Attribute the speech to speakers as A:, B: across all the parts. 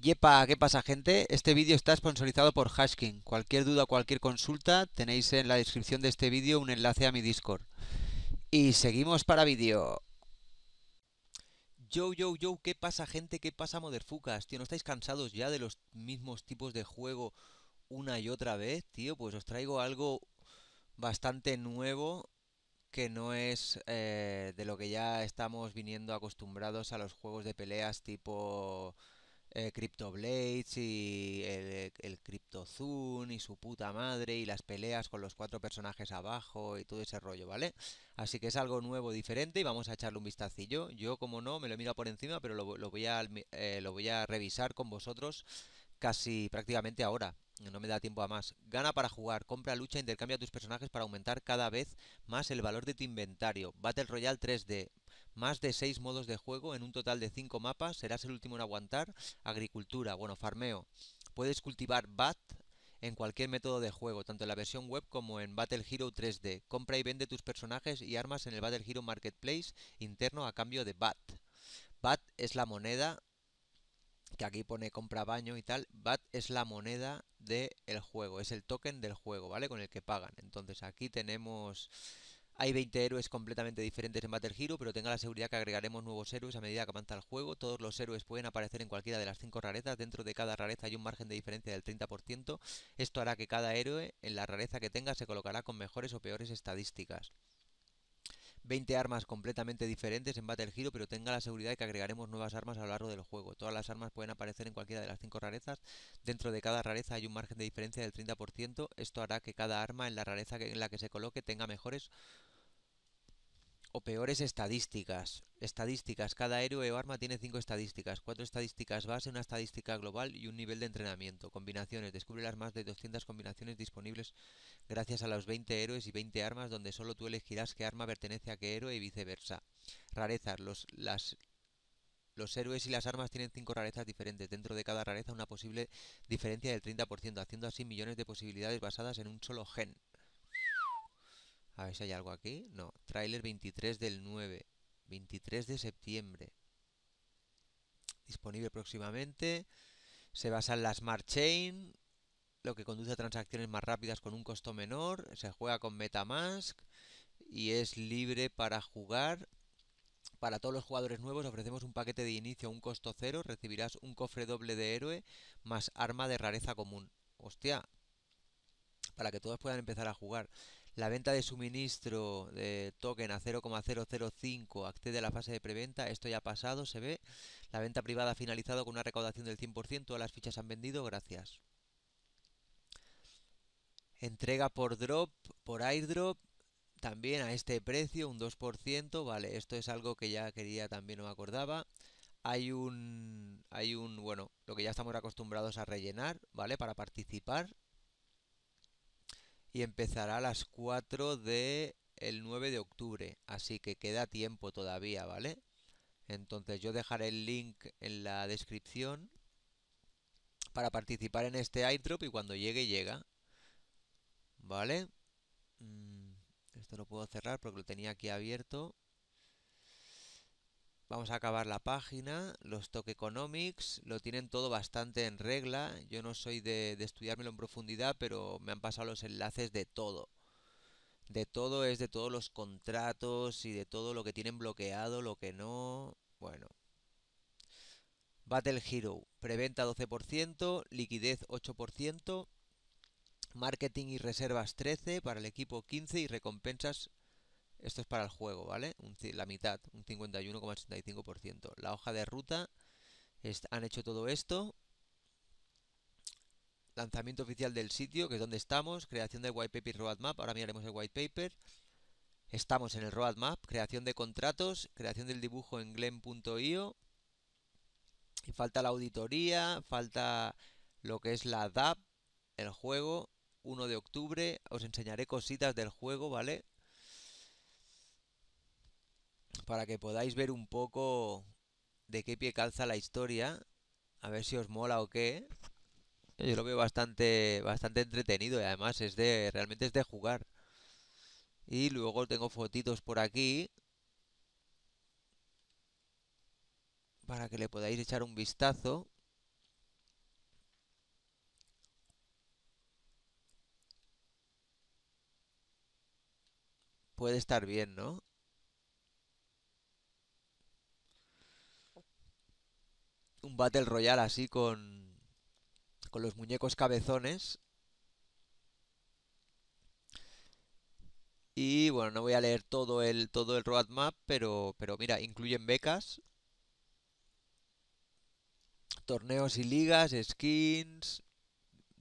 A: Yepa, ¿qué pasa gente? Este vídeo está sponsorizado por Hashkin. Cualquier duda cualquier consulta tenéis en la descripción de este vídeo un enlace a mi Discord. Y seguimos para vídeo. Yo, yo, yo, ¿qué pasa gente? ¿Qué pasa moderfucas? Tío, ¿no estáis cansados ya de los mismos tipos de juego una y otra vez? Tío, pues os traigo algo bastante nuevo que no es eh, de lo que ya estamos viniendo acostumbrados a los juegos de peleas tipo eh, Blades y el, CryptoZoon y su puta madre y las peleas con los cuatro personajes abajo y todo ese rollo, ¿vale? Así que es algo nuevo, diferente y vamos a echarle un vistacillo. Yo, como no, me lo miro por encima, pero lo, voy, a, eh, lo voy a revisar con vosotros casi prácticamente ahora. No me da tiempo a más. Gana para jugar, compra lucha, intercambia tus personajes para aumentar cada vez más el valor de tu inventario. Battle Royale 3D, más de 6 modos de juego en un total de 5 mapas. Serás el último en aguantar. Agricultura, bueno, farmeo. Puedes cultivar BAT en cualquier método de juego, tanto en la versión web como en Battle Hero 3D. Compra y vende tus personajes y armas en el Battle Hero Marketplace interno a cambio de BAT. BAT es la moneda que aquí pone compra baño y tal, BAT es la moneda del juego, es el token del juego, ¿vale? Con el que pagan. Entonces aquí tenemos hay 20 héroes completamente diferentes en Battle Hero, pero tenga la seguridad que agregaremos nuevos héroes a medida que avanza el juego. Todos los héroes pueden aparecer en cualquiera de las 5 rarezas. Dentro de cada rareza hay un margen de diferencia del 30%. Esto hará que cada héroe, en la rareza que tenga, se colocará con mejores o peores estadísticas. 20 armas completamente diferentes en Battle Hero, pero tenga la seguridad de que agregaremos nuevas armas a lo largo del juego. Todas las armas pueden aparecer en cualquiera de las 5 rarezas. Dentro de cada rareza hay un margen de diferencia del 30%. Esto hará que cada arma en la rareza en la que se coloque tenga mejores peores estadísticas. Estadísticas. Cada héroe o arma tiene cinco estadísticas, cuatro estadísticas base, una estadística global y un nivel de entrenamiento. Combinaciones. Descubre las más de 200 combinaciones disponibles gracias a los 20 héroes y 20 armas donde solo tú elegirás qué arma pertenece a qué héroe y viceversa. Rarezas. Los, las, los héroes y las armas tienen cinco rarezas diferentes. Dentro de cada rareza una posible diferencia del 30%, haciendo así millones de posibilidades basadas en un solo gen. A ver si hay algo aquí. No, Trailer 23 del 9, 23 de septiembre. Disponible próximamente. Se basa en la Smart Chain, lo que conduce a transacciones más rápidas con un costo menor. Se juega con Metamask y es libre para jugar. Para todos los jugadores nuevos ofrecemos un paquete de inicio a un costo cero. Recibirás un cofre doble de héroe más arma de rareza común. Hostia. Para que todos puedan empezar a jugar. La venta de suministro de token a 0,005 accede a la fase de preventa, esto ya ha pasado, se ve. La venta privada ha finalizado con una recaudación del 100%, todas las fichas han vendido, gracias. Entrega por drop, por airdrop, también a este precio, un 2%, vale, esto es algo que ya quería, también no me acordaba. Hay un, hay un, bueno, lo que ya estamos acostumbrados a rellenar, ¿vale? Para participar, y empezará a las 4 de el 9 de octubre, así que queda tiempo todavía, ¿vale? Entonces yo dejaré el link en la descripción para participar en este airdrop y cuando llegue llega. ¿Vale? Mm, esto lo puedo cerrar porque lo tenía aquí abierto. Vamos a acabar la página, los Toque Economics lo tienen todo bastante en regla, yo no soy de, de estudiármelo en profundidad, pero me han pasado los enlaces de todo. De todo es de todos los contratos y de todo lo que tienen bloqueado, lo que no, bueno. Battle Hero, preventa 12%, liquidez 8%, marketing y reservas 13%, para el equipo 15% y recompensas esto es para el juego, ¿vale? la mitad, un 51,85%. La hoja de ruta, han hecho todo esto. Lanzamiento oficial del sitio, que es donde estamos. Creación del white paper roadmap. Ahora miraremos el white paper. Estamos en el roadmap. Creación de contratos. Creación del dibujo en glen.io. Y falta la auditoría. Falta lo que es la DAP, el juego. 1 de octubre. Os enseñaré cositas del juego, ¿vale? para que podáis ver un poco de qué pie calza la historia, a ver si os mola o qué. Yo lo veo bastante, bastante entretenido y además es de, realmente es de jugar. Y luego tengo fotitos por aquí para que le podáis echar un vistazo. Puede estar bien, ¿no? Battle Royale así con, los muñecos cabezones. Y bueno, no voy a leer todo el, todo el roadmap, pero, pero mira, incluyen becas, torneos y ligas, skins,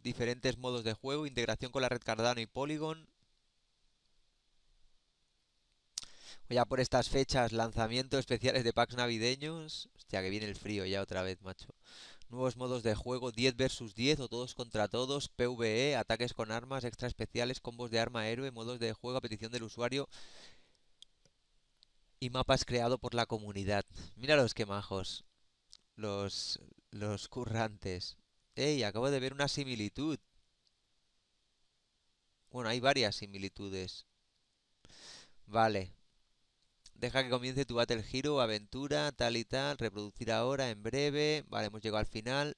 A: diferentes modos de juego, integración con la red Cardano y Polygon, Ya por estas fechas, lanzamientos especiales de packs navideños. Hostia, que viene el frío ya otra vez, macho. Nuevos modos de juego, 10 versus 10 o todos contra todos, PvE, ataques con armas, extra especiales, combos de arma héroe, modos de juego a petición del usuario y mapas creados por la comunidad. Mira los que majos. Los, los currantes. ¡Ey! Acabo de ver una similitud. Bueno, hay varias similitudes. Vale. Deja que comience tu Battle Hero, aventura, tal y tal. Reproducir ahora, en breve. Vale, hemos llegado al final.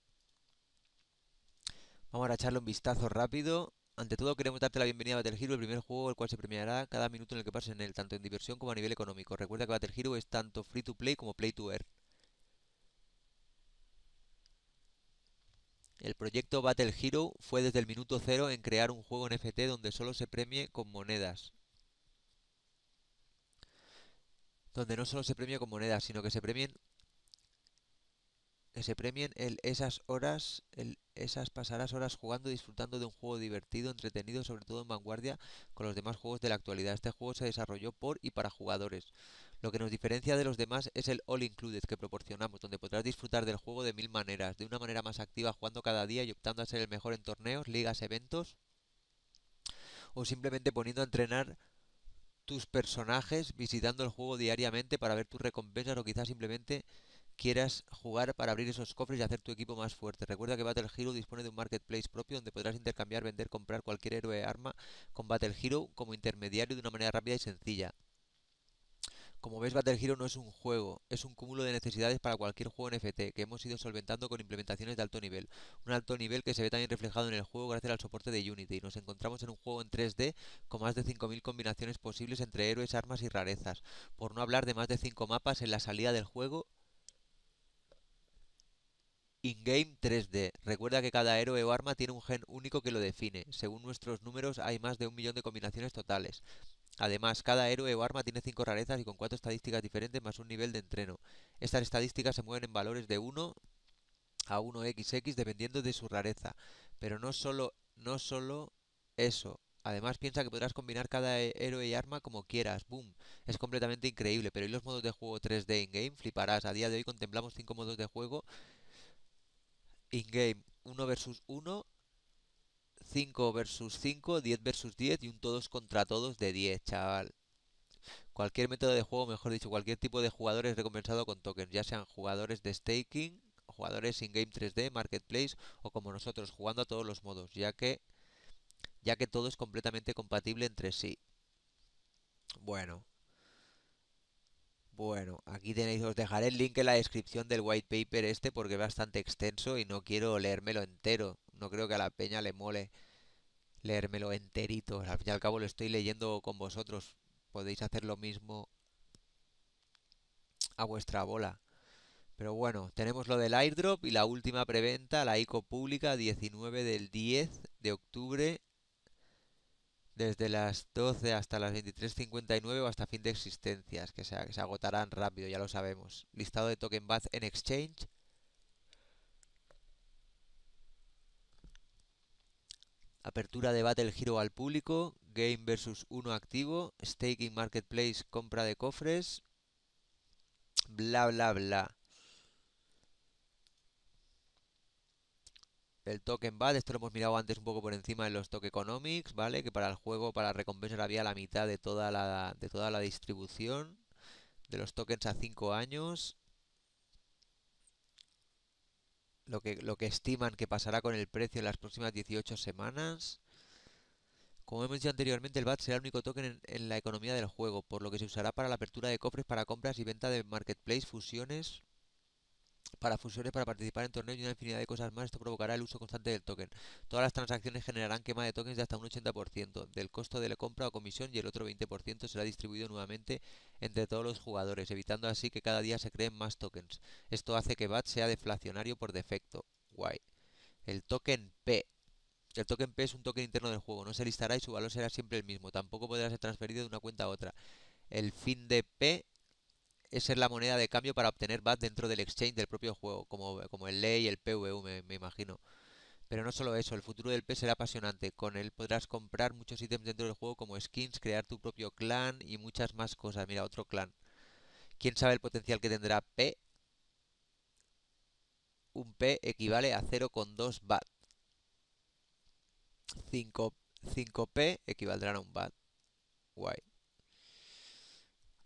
A: Vamos a echarle un vistazo rápido. Ante todo, queremos darte la bienvenida a Battle Hero, el primer juego el cual se premiará cada minuto en el que pases en él, tanto en diversión como a nivel económico. Recuerda que Battle Hero es tanto free to play como play to earn. El proyecto Battle Hero fue desde el minuto cero en crear un juego NFT donde solo se premie con monedas. donde no solo se premia con monedas, sino que se premien que se premien el esas horas, el esas pasarás horas jugando y disfrutando de un juego divertido, entretenido, sobre todo en vanguardia con los demás juegos de la actualidad. Este juego se desarrolló por y para jugadores. Lo que nos diferencia de los demás es el All Included que proporcionamos, donde podrás disfrutar del juego de mil maneras, de una manera más activa jugando cada día y optando a ser el mejor en torneos, ligas, eventos o simplemente poniendo a entrenar tus personajes visitando el juego diariamente para ver tus recompensas o quizás simplemente quieras jugar para abrir esos cofres y hacer tu equipo más fuerte. Recuerda que Battle Hero dispone de un marketplace propio donde podrás intercambiar, vender, comprar cualquier héroe arma con Battle Hero como intermediario de una manera rápida y sencilla. Como ves, Battle Hero no es un juego, es un cúmulo de necesidades para cualquier juego NFT que hemos ido solventando con implementaciones de alto nivel. Un alto nivel que se ve también reflejado en el juego gracias al soporte de Unity. Nos encontramos en un juego en 3D con más de 5.000 combinaciones posibles entre héroes, armas y rarezas. Por no hablar de más de 5 mapas en la salida del juego In-game 3D. Recuerda que cada héroe o arma tiene un gen único que lo define. Según nuestros números hay más de un millón de combinaciones totales. Además, cada héroe o arma tiene 5 rarezas y con 4 estadísticas diferentes más un nivel de entreno. Estas estadísticas se mueven en valores de 1 a 1xx dependiendo de su rareza. Pero no solo, no solo eso. Además piensa que podrás combinar cada héroe y arma como quieras. ¡Boom! Es completamente increíble. Pero ¿y los modos de juego 3D in-game? Fliparás. A día de hoy contemplamos 5 modos de juego in-game. 1 versus 1 5 versus 5, 10 versus 10 y un todos contra todos de 10, chaval. Cualquier método de juego, mejor dicho, cualquier tipo de jugador es recompensado con tokens, ya sean jugadores de staking, jugadores in-game 3D, marketplace o como nosotros, jugando a todos los modos, ya que, ya que todo es completamente compatible entre sí. Bueno. Bueno, aquí tenéis, os dejaré el link en la descripción del white paper este porque es bastante extenso y no quiero leérmelo entero no creo que a la peña le mole leérmelo enterito. Al fin y al cabo lo estoy leyendo con vosotros. Podéis hacer lo mismo a vuestra bola. Pero bueno, tenemos lo del airdrop y la última preventa, la ICO pública, 19 del 10 de octubre, desde las 12 hasta las 23.59 o hasta fin de existencias, que se, que se agotarán rápido, ya lo sabemos. Listado de token BATH en exchange, Apertura de battle giro al público, Game versus 1 activo, Staking Marketplace, compra de cofres, bla bla bla. El token bad esto lo hemos mirado antes un poco por encima de los token economics, ¿vale? Que para el juego, para recompensar había la mitad de toda de toda la distribución de los tokens a 5 años lo que, lo que estiman que pasará con el precio en las próximas 18 semanas. Como hemos dicho anteriormente, el BAT será el único token en, la economía del juego, por lo que se usará para la apertura de cofres para compras y venta de marketplace, fusiones para fusiones, para participar en torneos y una infinidad de cosas más. Esto provocará el uso constante del token. Todas las transacciones generarán quema de tokens de hasta un 80% del costo de la compra o comisión y el otro 20% será distribuido nuevamente entre todos los jugadores, evitando así que cada día se creen más tokens. Esto hace que BAT sea deflacionario por defecto. Guay. El token P. El token P es un token interno del juego, no se listará y su valor será siempre el mismo, tampoco podrá ser transferido de una cuenta a otra. El fin de P es ser la moneda de cambio para obtener BAT dentro del exchange del propio juego, como, como el ley y el PVU, me, imagino. Pero no solo eso, el futuro del P será apasionante. Con él podrás comprar muchos ítems dentro del juego como skins, crear tu propio clan y muchas más cosas. Mira, otro clan. ¿Quién sabe el potencial que tendrá P? Un P equivale a 0,2 BAT. 5, 5P equivaldrán a un BAT. Guay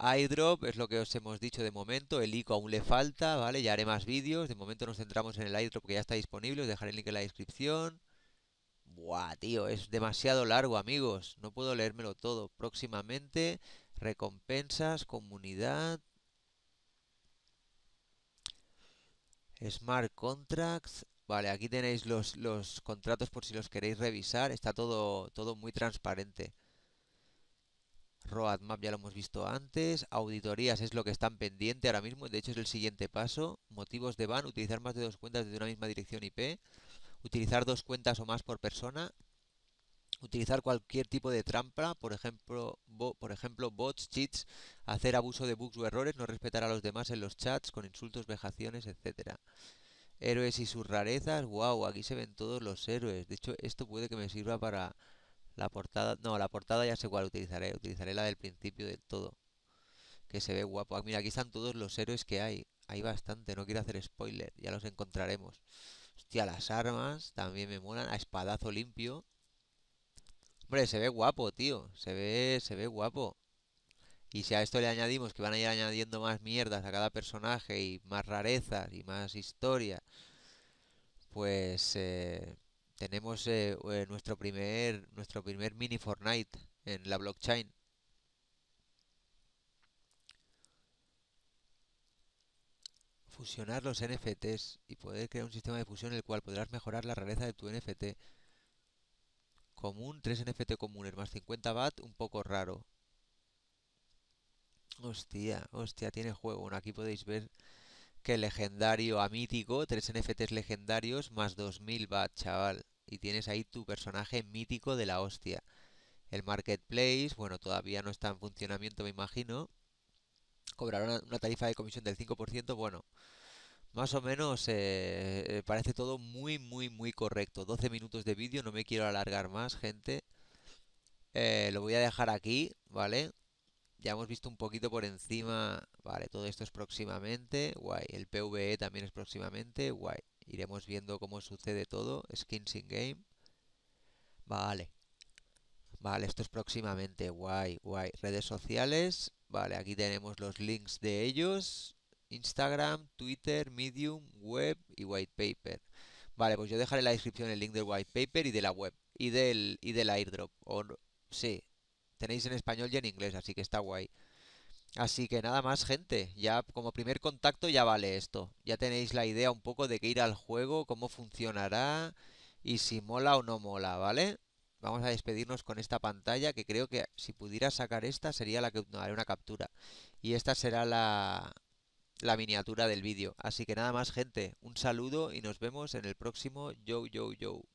A: iDrop es lo que os hemos dicho de momento, el ICO aún le falta, ¿vale? Ya haré más vídeos, de momento nos centramos en el iDrop que ya está disponible, os dejaré el link en la descripción. Buah, tío, es demasiado largo, amigos, no puedo leérmelo todo. Próximamente, recompensas, comunidad, Smart Contracts. Vale, aquí tenéis los, los contratos por si los queréis revisar. Está todo, todo muy transparente. Roadmap ya lo hemos visto antes, auditorías es lo que están pendiente ahora mismo, de hecho es el siguiente paso, motivos de ban, utilizar más de dos cuentas desde una misma dirección IP, utilizar dos cuentas o más por persona, utilizar cualquier tipo de trampa, por ejemplo, por ejemplo bots, cheats, hacer abuso de bugs o errores, no respetar a los demás en los chats con insultos, vejaciones, etcétera. Héroes y sus rarezas, wow, aquí se ven todos los héroes. De hecho, esto puede que me sirva para la portada, no, la portada ya sé cuál utilizaré. Utilizaré la del principio del todo. Que se ve guapo. Ah, mira, aquí están todos los héroes que hay. Hay bastante, no quiero hacer spoiler. Ya los encontraremos. Hostia, las armas también me molan. A espadazo limpio. Hombre, se ve guapo, tío. Se ve, se ve guapo. Y si a esto le añadimos que van a ir añadiendo más mierdas a cada personaje y más rarezas y más historia, pues eh, tenemos eh, eh, nuestro primer nuestro primer mini Fortnite en la blockchain. Fusionar los NFTs y poder crear un sistema de fusión en el cual podrás mejorar la rareza de tu NFT. Común, 3 NFT comunes más 50 bat, un poco raro. Hostia, hostia, tiene juego. Bueno, aquí podéis ver que legendario a mítico, 3 NFTs legendarios más 2000 bat, chaval y tienes ahí tu personaje mítico de la hostia. El marketplace, bueno, todavía no está en funcionamiento, me imagino. Cobrará una, tarifa de comisión del 5%, bueno. Más o menos eh, eh, parece todo muy, muy, muy correcto. 12 minutos de vídeo, no me quiero alargar más, gente. Eh, lo voy a dejar aquí, ¿vale? Ya hemos visto un poquito por encima, vale, todo esto es próximamente, guay. El PVE también es próximamente, guay. Iremos viendo cómo sucede todo. Skins in game. Vale. Vale, esto es próximamente. Guay, guay. Redes sociales. Vale, aquí tenemos los links de ellos. Instagram, Twitter, Medium, web y white paper. Vale, pues yo dejaré en la descripción el link del white paper y de la web. Y del, y del airdrop. O, sí, tenéis en español y en inglés, así que está guay. Así que nada más, gente. Ya como primer contacto ya vale esto. Ya tenéis la idea un poco de qué ir al juego, cómo funcionará y si mola o no mola, ¿vale? Vamos a despedirnos con esta pantalla que creo que si pudiera sacar esta sería la que... No, una captura. Y esta será la, la miniatura del vídeo. Así que nada más, gente. Un saludo y nos vemos en el próximo Yo Yo Yo.